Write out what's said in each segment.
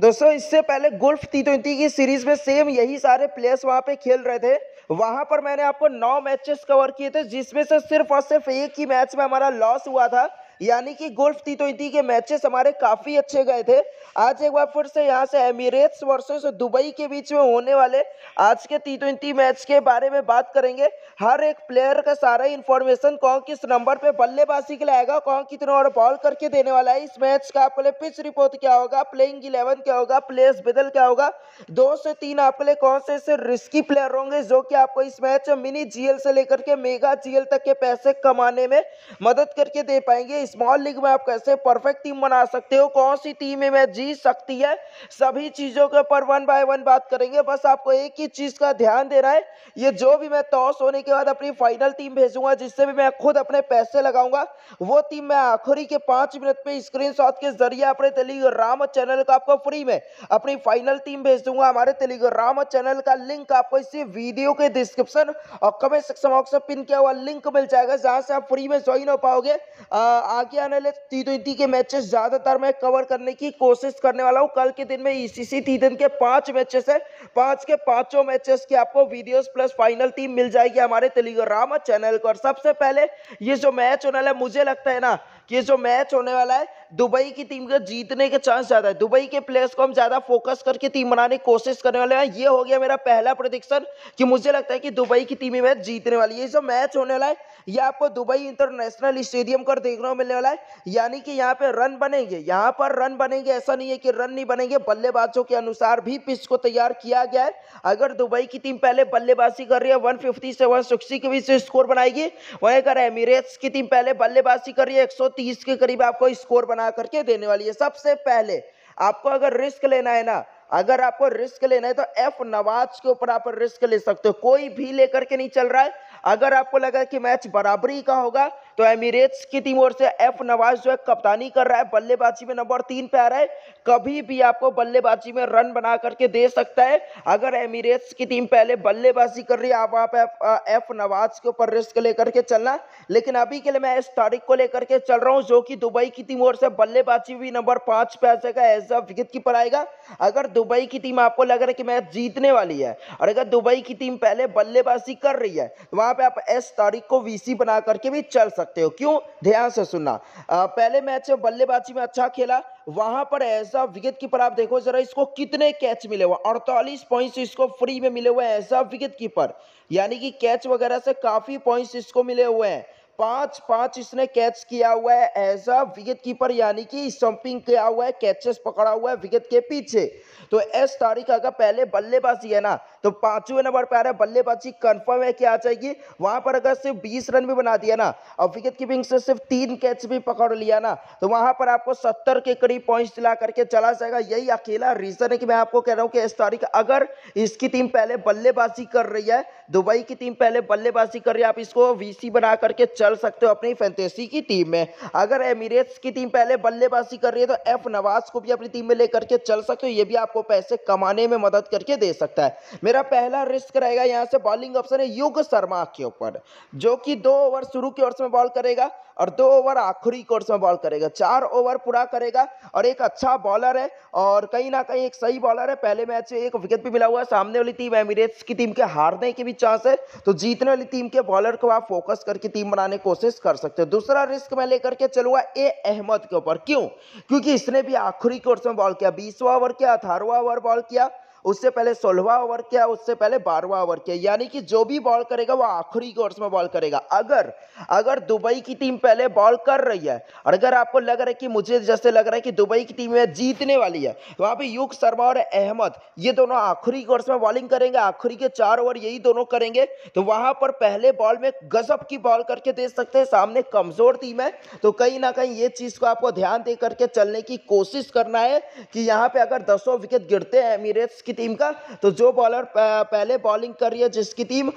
दोस्तों इससे पहले गोल्फ टी ट्वेंटी की सीरीज में सेम यही सारे प्लेयर्स वहां पे खेल रहे थे वहां पर मैंने आपको नौ मैचेस कवर किए थे जिसमें से सिर्फ और सिर्फ एक ही मैच में हमारा लॉस हुआ था यानी कि गोल्फ टी ट्वेंटी के मैचेस हमारे काफ़ी अच्छे गए थे आज एक बार फिर से यहाँ से एमिरेट्स वर्सेस दुबई के बीच में होने वाले आज के टी ट्वेंटी मैच के बारे में बात करेंगे हर एक प्लेयर का सारा इन्फॉर्मेशन कौन किस नंबर पे बल्लेबाजी के आएगा कौन कितने और बॉल करके देने वाला है इस मैच का आपके लिए पिच रिपोर्ट क्या होगा प्लेइंग इलेवन क्या होगा प्लेयर्स बदल क्या होगा दो से तीन आपके लिए कौन से ऐसे रिस्की प्लेयर होंगे जो कि आपको इस मैच मिनी जीएल से लेकर के मेगा जीएल तक के पैसे कमाने में मदद करके दे पाएंगे स्मॉल लीग में आप कैसे परफेक्ट टीम बना सकते हो कौन सी टीम में जीत सकती है सभी चीज़ों के ऊपर वन बाय वन बात करेंगे बस आपको एक ही चीज़ का ध्यान देना है ये जो भी मैं टॉस होने के बाद अपनी फाइनल टीम भेजूंगा जिससे भी मैं खुद अपने पैसे लगाऊंगा वो टीम मैं आखिरी के पांच मिनट में स्क्रीन के जरिए अपने तेलीग्राम चैनल का आपको फ्री में अपनी फाइनल टीम भेज दूंगा हमारे तेलीग्राम चैनल का लिंक आपको इसी वीडियो के डिस्क्रिप्शन और कमेंट सेक्शन बॉक्स पिन किया हुआ लिंक मिल जाएगा जहां से आप फ्री में ज्वाइन हो पाओगे आ, आगे आने वाले टी ट्वेंटी के मैचेस ज़्यादातर मैं कवर करने की कोशिश करने वाला हूँ कल के दिन में ईसीसी टी दिन के पांच मैचेस है पांच के पांचों मैचेस की आपको वीडियोस प्लस फाइनल टीम मिल जाएगी हमारे टेलीग्राम चैनल को और सबसे पहले ये जो मैच होने वाला मुझे लगता है ना कि ये जो मैच होने वाला है दुबई की टीम का जीतने के चांस ज्यादा है दुबई के प्लेयर्स को हम ज्यादा फोकस करके टीम बनाने की कोशिश करने वाले हैं ये हो गया मेरा पहला प्रोडिक्शन कि मुझे लगता है कि दुबई की टीम ये मैच जीतने वाली है जो मैच होने वाला है ये आपको दुबई इंटरनेशनल स्टेडियम पर देखने को मिलने वाला है यानी कि यहाँ पे रन बनेंगे यहाँ पर रन बनेंगे ऐसा नहीं है कि रन नहीं बनेंगे बल्लेबाजों के अनुसार भी पिच को तैयार किया गया है अगर दुबई की टीम पहले बल्लेबाजी कर रही है 150 से 160 के बीच स्कोर बनाएगी वहीं अगर एमिरेट्स की टीम पहले बल्लेबाजी कर रही है एक के करीब आपको स्कोर बना करके देने वाली है सबसे पहले आपको अगर रिस्क लेना है ना अगर आपको रिस्क लेना है तो एफ नवाज के ऊपर आप रिस्क ले सकते हो कोई भी लेकर के नहीं चल रहा है अगर आपको लगा कि मैच बराबरी का होगा तो एमिरेट्स की टीम ओर से एफ नवाज जो है कप्तानी कर रहा है बल्लेबाजी में नंबर तीन पे आ रहा है कभी भी आपको बल्लेबाजी में रन बना करके दे सकता है अगर एमिरेट्स की टीम पहले बल्लेबाजी कर रही है आप आप एफ, एफ नवाज के ऊपर रिस्क लेकर के चलना लेकिन अभी के लिए मैं इस तारीख को लेकर के चल रहा हूँ जो कि दुबई की टीम ओर से बल्लेबाजी भी नंबर पाँच पे आ जाएगा एज अ विकेट कीपर आएगा अगर दुबई की टीम आपको लग रहा है कि मैच जीतने वाली है और अगर दुबई की टीम पहले बल्लेबाजी कर रही है तो वहाँ पे आप एस तारीख को वी बना करके भी चल सकते सकते हो क्यों ध्यान से सुनना आ, पहले मैच में बल्लेबाजी में अच्छा खेला वहां पर ऐसा विकेट कीपर आप देखो जरा इसको कितने कैच मिले हुए अड़तालीस पॉइंट्स इसको फ्री में मिले हुए हैं ऐसा विकेट कीपर यानी कि कैच वगैरह से काफी पॉइंट्स इसको मिले हुए हैं पांच पांच इसने कैच किया हुआ है एज अ विकेट कीपर यानी कि स्टम्पिंग किया हुआ है कैचेस पकड़ा हुआ है विकेट के पीछे तो एस तारिका का पहले बल्लेबाजी है ना तो पांचवें नंबर पर आ रहा है बल्लेबाजी कंफर्म है आ जाएगी वहां पर अगर सिर्फ बीस रन भी बना दिया ना और विकेट कीपिंग से सिर्फ तीन कैच भी पकड़ लिया ना तो वहां पर आपको सत्तर के करीब पॉइंट दिला करके चला जाएगा यही अकेला रीजन है कि मैं आपको कह रहा हूँ कि इस तारीख अगर इसकी टीम पहले बल्लेबाजी कर रही है दुबई की टीम पहले बल्लेबाजी कर रही है आप इसको वीसी बना करके चल सकते हो अपनी फैंतेसी की टीम में अगर एमिरेट्स की टीम पहले बल्लेबाजी कर रही है तो एफ नवाज को भी अपनी टीम में लेकर के चल सकते हो ये भी आपको पैसे कमाने में मदद करके दे सकता है मेरा पहला रिस्क रहेगा यहाँ से बॉलिंग ऑप्शन है युग शर्मा के ऊपर जो कि दो ओवर शुरू के ओर्स में बॉल करेगा और दो ओवर आखिरी कोर्स में बॉल करेगा चार ओवर पूरा करेगा और एक अच्छा बॉलर है और कहीं ना कहीं एक सही बॉलर है पहले मैच में एक विकेट भी मिला हुआ है सामने वाली टीम एमिरेट्स की टीम के हारने के भी चांस है तो जीतने वाली टीम के बॉलर को आप फोकस करके टीम बनाने की कोशिश कर सकते हो दूसरा रिस्क मैं लेकर के चलूंगा ए अहमद के ऊपर क्यों क्योंकि इसने भी आखिरी कोर्स में बॉल किया बीसवा ओवर किया अठारवा ओवर बॉल किया उससे पहले सोलहवा ओवर किया उससे पहले बारहवा ओवर किया यानी कि जो भी बॉल करेगा वो आखिरी के ओवर्स में बॉल करेगा अगर अगर दुबई की टीम पहले बॉल कर रही है और अगर आपको लग रहा है कि मुझे जैसे लग रहा है कि दुबई की टीम जीतने वाली है वहां पे युग शर्मा और अहमद ये दोनों आखिरी के ओवर्स में बॉलिंग करेंगे आखिरी के चार ओवर यही दोनों करेंगे तो वहां पर पहले बॉल में गजब की बॉल करके दे सकते हैं सामने कमजोर टीम है तो कहीं ना कहीं ये चीज़ को आपको ध्यान दे करके चलने की कोशिश करना है कि यहाँ पे अगर दसों विकेट गिरते हैं एमिरेट्स जिसकी टीम का तो जो बॉलर पहले बॉलिंग कर रही है जिसकी टीम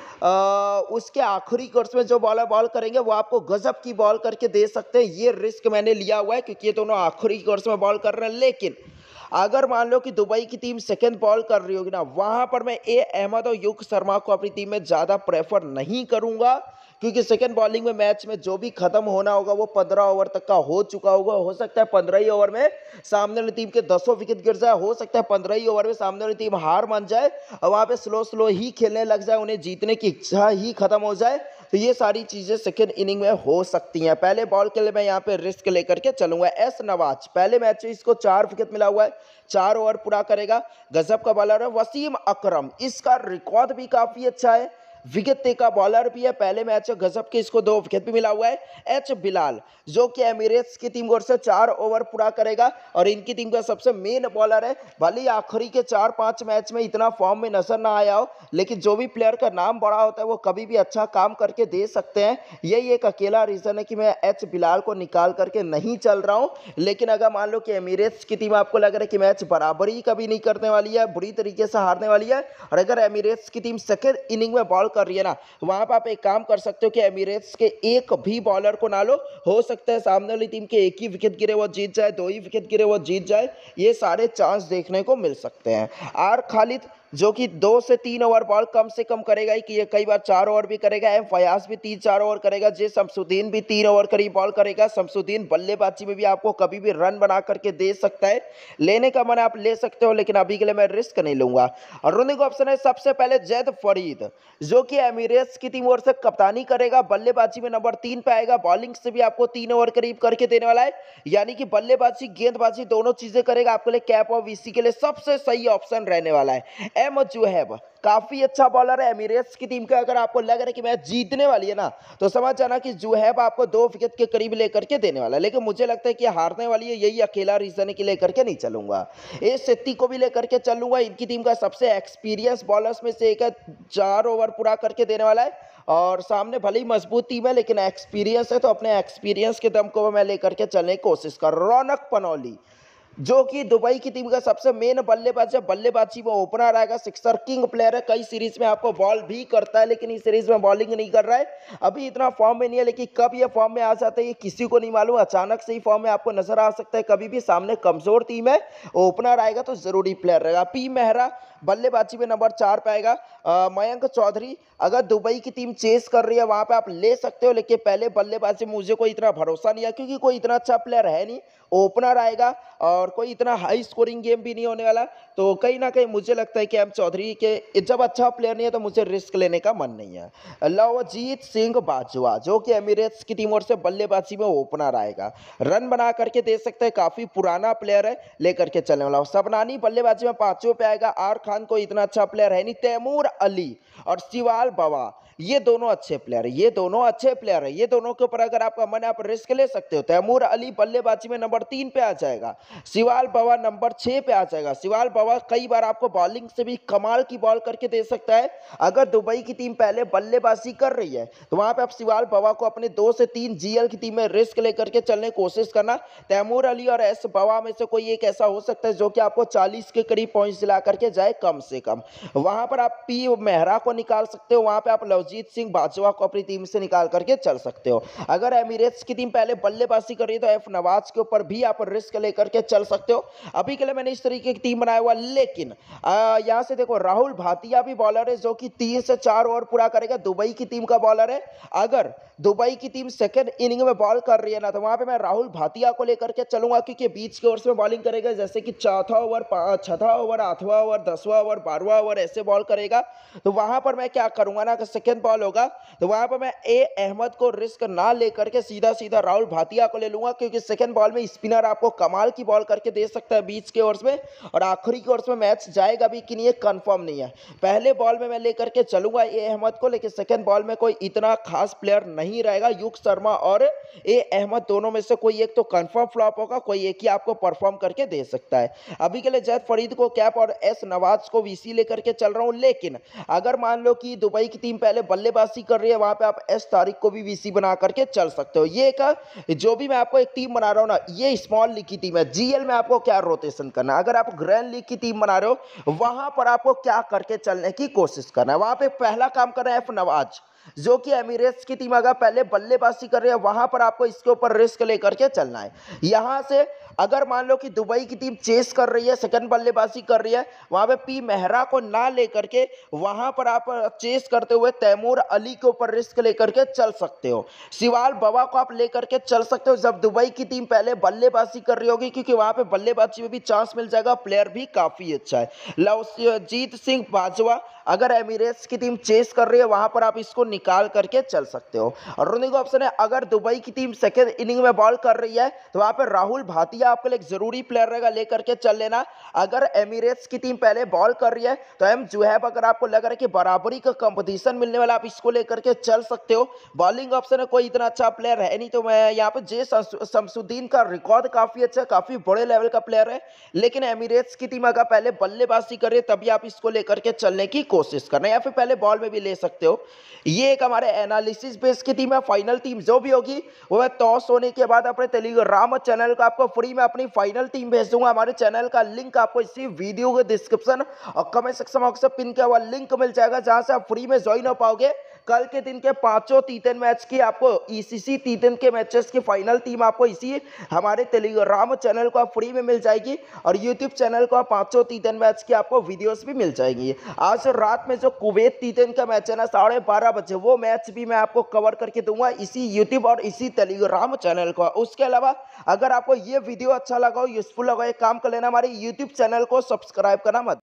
उसके आखिरी कोर्स में जो बॉलर बॉल करेंगे वो आपको गजब की बॉल करके दे सकते हैं ये रिस्क मैंने लिया हुआ है क्योंकि ये दोनों आखिरी कोर्स में बॉल कर रहे हैं लेकिन अगर मान लो कि दुबई की टीम सेकेंड बॉल कर रही होगी ना वहां पर मैं ए अहमद और युग शर्मा को अपनी टीम में ज़्यादा प्रेफर नहीं करूंगा क्योंकि सेकेंड बॉलिंग में मैच में जो भी खत्म होना होगा वो पंद्रह ओवर तक का हो चुका होगा हो सकता है पंद्रह ही ओवर में सामने वाली टीम के दसों विकेट गिर जाए हो सकता है पंद्रह ही ओवर में सामने वाली टीम हार मान जाए और वहां पे स्लो स्लो ही खेलने लग जाए उन्हें जीतने की इच्छा ही खत्म हो जाए तो ये सारी चीज़ें सेकेंड इनिंग में हो सकती हैं पहले बॉल के लिए मैं यहाँ पे रिस्क लेकर के चलूंगा एस नवाज पहले मैच में इसको चार विकेट मिला हुआ है चार ओवर पूरा करेगा गजब का बॉलर है वसीम अकरम इसका रिकॉर्ड भी काफ़ी अच्छा है विकेट का बॉलर भी है पहले मैच में गजब के इसको दो विकेट भी मिला हुआ है एच बिलाल जो कि एमिरेट्स की टीम ओर से चार ओवर पूरा करेगा और इनकी टीम का सबसे मेन बॉलर है भले आखिरी के चार पांच मैच में इतना फॉर्म में नजर ना आया हो लेकिन जो भी प्लेयर का नाम बड़ा होता है वो कभी भी अच्छा काम करके दे सकते हैं यही एक अकेला रीज़न है कि मैं एच बिलाल को निकाल करके नहीं चल रहा हूँ लेकिन अगर मान लो कि एमिरेट्स की टीम आपको लग रहा है कि मैच बराबरी कभी नहीं करने वाली है बुरी तरीके से हारने वाली है और अगर एमिरेट्स की टीम सेकेंड इनिंग में बॉल कर रही है ना वहां पर आप एक काम कर सकते हो कि एमिरेट्स के एक भी बॉलर को ना लो हो सकता है सामने वाली टीम के एक ही विकेट गिरे वो जीत जाए दो ही विकेट गिरे वो जीत जाए ये सारे चांस देखने को मिल सकते हैं आर खालिद जो कि दो से तीन ओवर बॉल कम से कम करेगा ही कि ये कई बार चार ओवर भी करेगा एम फयाज भी तीन चार ओवर करेगा जे शमसुद्दीन भी तीन ओवर करीब बॉल करेगा शमसुद्दीन बल्लेबाजी में भी आपको कभी भी रन बना करके दे सकता है लेने का मन आप ले सकते हो लेकिन अभी के लिए मैं रिस्क नहीं लूंगा और रनिंग ऑप्शन है सबसे पहले जैद फरीद जो कि एमिरेट्स की टीम ओर से कप्तानी करेगा बल्लेबाजी में नंबर तीन पे आएगा बॉलिंग से भी आपको तीन ओवर करीब करके देने वाला है यानी कि बल्लेबाजी गेंदबाजी दोनों चीजें करेगा आपके लिए कैप ऑफ इसी के लिए सबसे सही ऑप्शन रहने वाला है एम जो है वह काफ़ी अच्छा बॉलर है एमिरेट्स की टीम का अगर आपको लग रहा है कि मैच जीतने वाली है ना तो समझ जाना कि जो है आपको दो विकेट के करीब लेकर के देने वाला है लेकिन मुझे लगता है कि हारने वाली है यही अकेला रीज़न है कि लेकर के नहीं चलूंगा इस सिद्धि को भी लेकर के चलूंगा इनकी टीम का सबसे एक्सपीरियंस बॉलर्स में से एक चार ओवर पूरा करके देने वाला है और सामने भले ही मजबूत टीम है लेकिन एक्सपीरियंस है तो अपने एक्सपीरियंस के दम को मैं लेकर के चलने की कोशिश कर रौनक पनौली जो कि दुबई की टीम का सबसे मेन बल्लेबाज है बल्लेबाजी वो ओपनर आएगा सिक्सर किंग प्लेयर है कई सीरीज में आपको बॉल भी करता है लेकिन इस सीरीज में बॉलिंग नहीं कर रहा है अभी इतना फॉर्म में नहीं है लेकिन कब ये फॉर्म में आ जाता है ये किसी को नहीं मालूम अचानक से ही फॉर्म में आपको नजर आ सकता है कभी भी सामने कमजोर टीम है ओपनर आएगा तो जरूरी प्लेयर रहेगा पी मेहरा बल्लेबाजी में नंबर चार पे आएगा मयंक चौधरी अगर दुबई की टीम चेस कर रही है वहां पे आप ले सकते हो लेकिन पहले बल्लेबाजी में मुझे कोई इतना भरोसा नहीं है क्योंकि कोई इतना अच्छा प्लेयर है नहीं ओपनर आएगा और कोई इतना हाई स्कोरिंग गेम भी नहीं होने वाला तो कहीं ना कहीं मुझे लगता है कि एम चौधरी के जब अच्छा प्लेयर नहीं है तो मुझे रिस्क लेने का मन नहीं है लवजीत सिंह बाजवा जो कि एमिरेट्स की टीम और से बल्लेबाजी में ओपनर आएगा रन बना करके दे सकते हैं काफ़ी पुराना प्लेयर है लेकर के चलने वाला सबनानी बल्लेबाजी में पाँचों पे आएगा आर खान कोई इतना अच्छा प्लेयर है नहीं तैमूर अली और शिवाल बाबा ये दोनों अच्छे प्लेयर है ये दोनों अच्छे प्लेयर है ये दोनों के ऊपर अगर आपका मन है आप रिस्क ले सकते हो तैमूर अली बल्लेबाजी में नंबर तीन पे आ जाएगा शिवाल बाबा नंबर छः पे आ जाएगा शिवाल बाबा कई बार आपको बॉलिंग से भी कमाल की बॉल करके दे सकता है अगर दुबई की टीम पहले बल्लेबाजी कर रही है तो वहाँ पर आप शिवाल बाबा को अपने दो से तीन जीएल की टीम में रिस्क लेकर के चलने की कोशिश करना तैमूर अली और एस बाबा में से कोई एक ऐसा हो सकता है जो कि आपको चालीस के करीब पॉइंट दिला करके जाए कम से कम वहाँ पर आप पी मेहरा को निकाल सकते हो वहां पे आप लवजीत सिंह बाजवा को अपनी टीम से निकाल करके चल सकते हो अगर एमिरेट्स की टीम पहले बल्लेबाजी कर रही है तो एफ नवाज के ऊपर भी आप रिस्क लेकर के चल सकते हो अभी के लिए मैंने इस तरीके की टीम बनाया हुआ लेकिन यहाँ से देखो राहुल भाटिया भी बॉलर है जो कि तीन से चार ओवर पूरा करेगा दुबई की टीम का बॉलर है अगर दुबई की टीम सेकेंड इनिंग में बॉल कर रही है ना तो वहां पर मैं राहुल भाटिया को लेकर के चलूंगा क्योंकि बीच के ओवर में बॉलिंग करेगा जैसे कि चौथा ओवर छठा ओवर आठवा ओवर दसवा ओवर बारहवा ओवर ऐसे बॉल करेगा तो वहां पर मैं क्या करूँगा हरियाणा का सेकेंड बॉल होगा तो वहां पर मैं ए अहमद को रिस्क ना लेकर के सीधा सीधा राहुल भाटिया को ले लूंगा क्योंकि सेकेंड बॉल में स्पिनर आपको कमाल की बॉल करके दे सकता है बीच के ओवर्स में और आखिरी के ओर्स में मैच जाएगा भी कि नहीं ये कन्फर्म नहीं है पहले बॉल में मैं लेकर के चलूंगा ए अहमद को लेकिन सेकेंड बॉल में कोई इतना खास प्लेयर नहीं रहेगा युग शर्मा और ए अहमद दोनों में से कोई एक तो कन्फर्म फ्लॉप होगा कोई एक ही आपको परफॉर्म करके दे सकता है अभी के लिए जैद फरीद को कैप और एस नवाज को वीसी लेकर के चल रहा हूँ लेकिन अगर मान लो कि दुबई की टीम पहले बल्लेबाजी कर रही है वहां पे आप एस तारीख को भी वीसी बना करके चल सकते हो ये का जो भी मैं आपको एक टीम बना रहा हूँ ना ये स्मॉल लीग की टीम है जीएल में आपको क्या रोटेशन करना अगर आप ग्रैंड लीग की टीम बना रहे हो वहां पर आपको क्या करके चलने की कोशिश करना है वहां पर पहला काम करना है एफ नवाज जो कि एमिरेट्स की टीम अगर पहले बल्लेबाजी कर रही है वहां पर आपको इसके ऊपर रिस्क लेकर के चलना है यहां से अगर मान लो कि दुबई की टीम चेस कर रही है सेकंड बल्लेबाजी कर रही है वहां पे पी मेहरा को ना लेकर के वहां पर आप चेस करते हुए तैमूर अली के ऊपर रिस्क लेकर के चल सकते हो सिवाल बवा को आप लेकर के चल सकते हो जब दुबई की टीम पहले बल्लेबाजी कर रही होगी क्योंकि वहां पर बल्लेबाजी में भी चांस मिल जाएगा प्लेयर भी काफ़ी अच्छा है लवजीत सिंह बाजवा अगर एमिरेट्स की टीम चेस कर रही है वहां पर आप इसको निकाल करके चल सकते हो और रनिंग ऑप्शन है अगर दुबई की टीम सेकेंड इनिंग में बॉल कर रही है तो वहां पर राहुल भाटिया आपके लिए एक जरूरी प्लेयर रहेगा लेकर के चल लेना अगर एमिरेट्स की टीम पहले बॉल कर रही है तो एम जुहैब अगर आपको लग रहा है कि बराबरी का कंपटीशन मिलने वाला आप इसको लेकर के चल सकते हो बॉलिंग ऑप्शन है कोई इतना अच्छा प्लेयर है नहीं तो मैं यहाँ पर जे शमसुद्दीन का रिकॉर्ड काफी अच्छा काफी बड़े लेवल का प्लेयर है लेकिन एमिरेट्स की टीम अगर पहले बल्लेबाजी करे तभी आप इसको लेकर के चलने की कोशिश कोशिश करना या फिर पहले बॉल में भी ले सकते हो ये एक हमारे एनालिसिस बेस की टीम है फाइनल टीम जो भी होगी वो मैं टॉस होने के बाद अपने टेलीग्राम चैनल का आपको फ्री में अपनी फाइनल टीम भेज दूंगा हमारे चैनल का लिंक आपको इसी वीडियो के डिस्क्रिप्शन और कमेंट सेक्शन में पिन किया हुआ लिंक मिल जाएगा जहाँ से आप फ्री में ज्वाइन हो पाओगे कल के दिन के पांचों तीतन मैच की आपको ईसीसी e तीतन के मैचेस की फाइनल टीम आपको इसी हमारे टेलीग्राम चैनल को आप फ्री में मिल जाएगी और यूट्यूब चैनल को आप पांचों तीतन मैच की आपको वीडियोस भी मिल जाएंगी आज रात में जो कुवैत तीतन का मैच है ना साढ़े बारह बजे वो मैच भी मैं आपको कवर करके दूंगा इसी यूट्यूब और इसी टेलीग्राम चैनल को उसके अलावा अगर आपको ये वीडियो अच्छा लगा हो यूजफुल लगा एक काम कर लेना हमारे यूट्यूब चैनल को सब्सक्राइब करना मत